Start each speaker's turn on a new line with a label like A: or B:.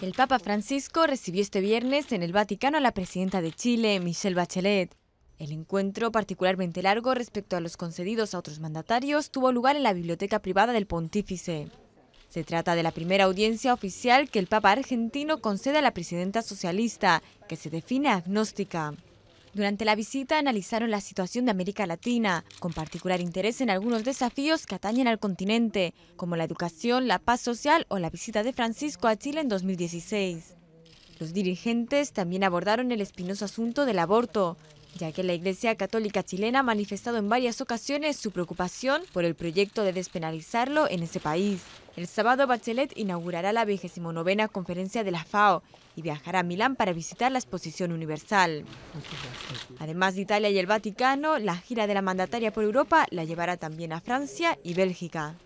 A: El Papa Francisco recibió este viernes en el Vaticano a la presidenta de Chile, Michelle Bachelet. El encuentro, particularmente largo respecto a los concedidos a otros mandatarios, tuvo lugar en la biblioteca privada del pontífice. Se trata de la primera audiencia oficial que el Papa argentino concede a la presidenta socialista, que se define agnóstica. Durante la visita analizaron la situación de América Latina, con particular interés en algunos desafíos que atañen al continente, como la educación, la paz social o la visita de Francisco a Chile en 2016. Los dirigentes también abordaron el espinoso asunto del aborto, ya que la Iglesia Católica Chilena ha manifestado en varias ocasiones su preocupación por el proyecto de despenalizarlo en ese país. El sábado Bachelet inaugurará la 29 conferencia de la FAO y viajará a Milán para visitar la exposición universal. Además de Italia y el Vaticano, la gira de la mandataria por Europa la llevará también a Francia y Bélgica.